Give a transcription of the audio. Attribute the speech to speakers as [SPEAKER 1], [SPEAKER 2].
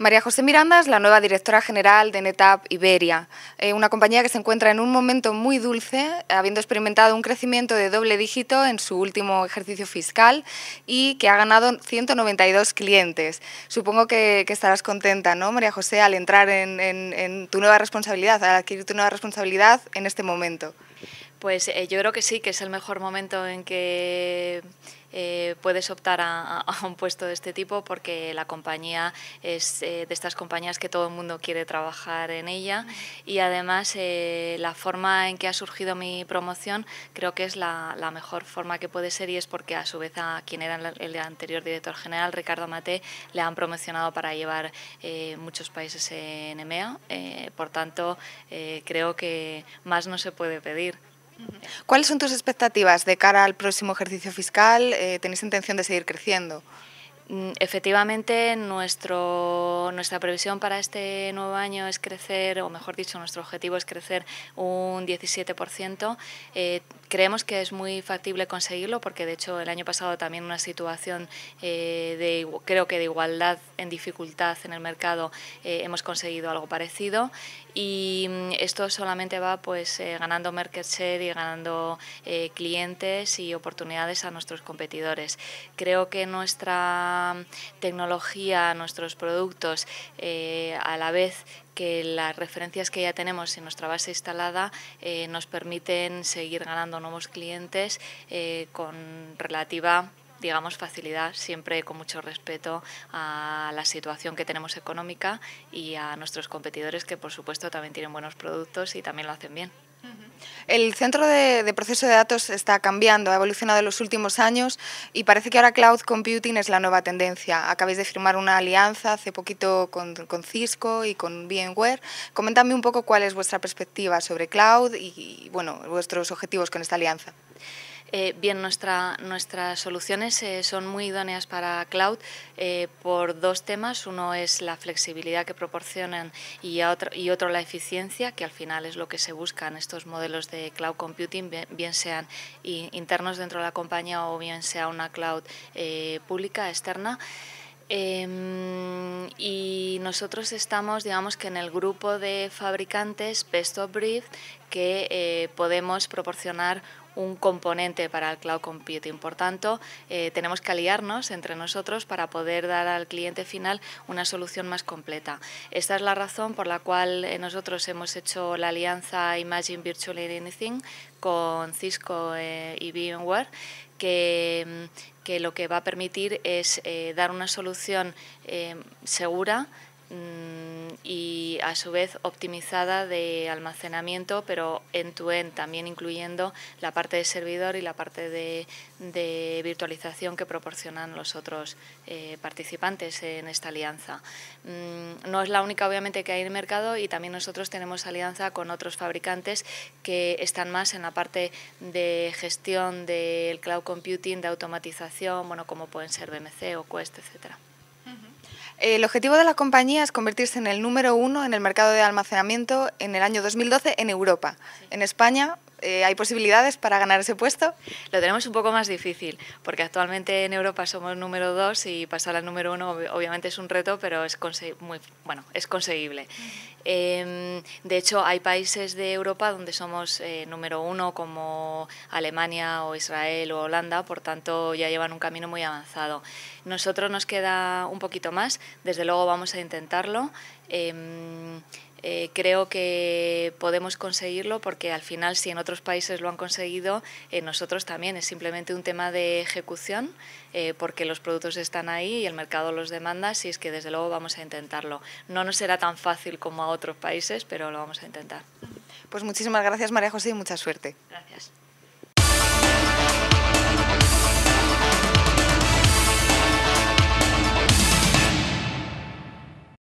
[SPEAKER 1] María José Miranda es la nueva directora general de NetApp Iberia, eh, una compañía que se encuentra en un momento muy dulce, habiendo experimentado un crecimiento de doble dígito en su último ejercicio fiscal y que ha ganado 192 clientes. Supongo que, estarás contenta, ¿no, María José, al entrar en, tu nueva responsabilidad, al adquirir tu nueva responsabilidad en este momento?
[SPEAKER 2] Pues eh, yo creo que sí, que es el mejor momento en que eh, puedes optar a, un puesto de este tipo porque la compañía es eh, de estas compañías que todo el mundo quiere trabajar en ella y además eh, la forma en que ha surgido mi promoción creo que es la, la, mejor forma que puede ser y es porque a su vez a quien era el anterior director general, Ricardo Mate, le han promocionado para llevar muchos países en EMEA. por tanto, creo que más no se puede pedir.
[SPEAKER 1] ¿Cuáles son tus expectativas de cara al próximo ejercicio fiscal? Eh, ¿Tenéis intención de seguir creciendo?
[SPEAKER 2] Mm, efectivamente, nuestro, nuestra previsión para este nuevo año es crecer, o mejor dicho, nuestro objetivo es crecer un 17%. Eh, creemos que es muy factible conseguirlo porque, de hecho, el año pasado también una situación eh, de, creo que de igualdad en dificultad en el mercado eh, hemos conseguido algo parecido y mm, esto solamente va pues ganando market share y ganando clientes y oportunidades a nuestros competidores. Creo que nuestra tecnología nuestros productos eh, a la vez que las referencias que ya tenemos en nuestra base instalada eh, nos permiten seguir ganando nuevos clientes eh, con relativa digamos, facilidad, siempre con mucho respeto a la situación que tenemos económica y a nuestros competidores que, por supuesto, también tienen buenos productos y también lo hacen bien.
[SPEAKER 1] El centro de, proceso de datos está cambiando, ha evolucionado en los últimos años y parece que ahora cloud computing es la nueva tendencia. Acabáis de firmar una alianza hace poquito con, Cisco y con VMware. Coméntame un poco cuál es vuestra perspectiva sobre cloud y, y bueno, vuestros objetivos con esta alianza.
[SPEAKER 2] Eh, bien, nuestra, nuestras soluciones eh, son muy idóneas para cloud eh, por dos temas. Uno es la flexibilidad que proporcionan y, otro, y otro la eficiencia, que al final es lo que se busca en estos modelos de cloud computing, bien, sean internos dentro de la compañía o bien sea una cloud pública, externa. Em, nosotros estamos, digamos que en el grupo de fabricantes Best of Brief que eh, podemos proporcionar un componente para el cloud computing. Por tanto, eh, tenemos que aliarnos entre nosotros para poder dar al cliente final una solución más completa. Esta es la razón por la cual eh, nosotros hemos hecho la alianza Imagine Virtually Anything con Cisco y VMware, mm, que, lo que va a permitir es dar una solución segura, Mm, y a su vez optimizada de almacenamiento, pero en tu end también incluyendo la parte de servidor y la parte de, virtualización que proporcionan los otros eh, participantes en esta alianza. Mm, no es la única, obviamente, que hay en el mercado y también nosotros tenemos alianza con otros fabricantes que están más en la parte de gestión del cloud computing, de automatización, bueno, como pueden ser BMC o Quest, etcétera.
[SPEAKER 1] El objetivo de la compañía es convertirse en el número uno en el mercado de almacenamiento en el año 2012 en Europa. En España eh, hay posibilidades
[SPEAKER 2] para ganar ese puesto? Lo tenemos un poco más difícil, porque actualmente en Europa somos número dos y pasar al número uno obviamente es un reto, pero es, muy, bueno, es conseguible. Em, de hecho, hay países de Europa donde somos eh, número uno, como Alemania o Israel o Holanda, por tanto ya llevan un camino muy avanzado. Nosotros nos queda un poquito más, desde luego vamos a intentarlo em, eh, creo que podemos conseguirlo porque al final si en otros países lo han conseguido, eh, nosotros también. Es simplemente un tema de ejecución eh, porque los productos están ahí y el mercado los demanda, así es que desde luego vamos a intentarlo. No nos será tan fácil como a otros países, pero lo vamos a intentar. Pues muchísimas gracias María José y mucha suerte. Gracias.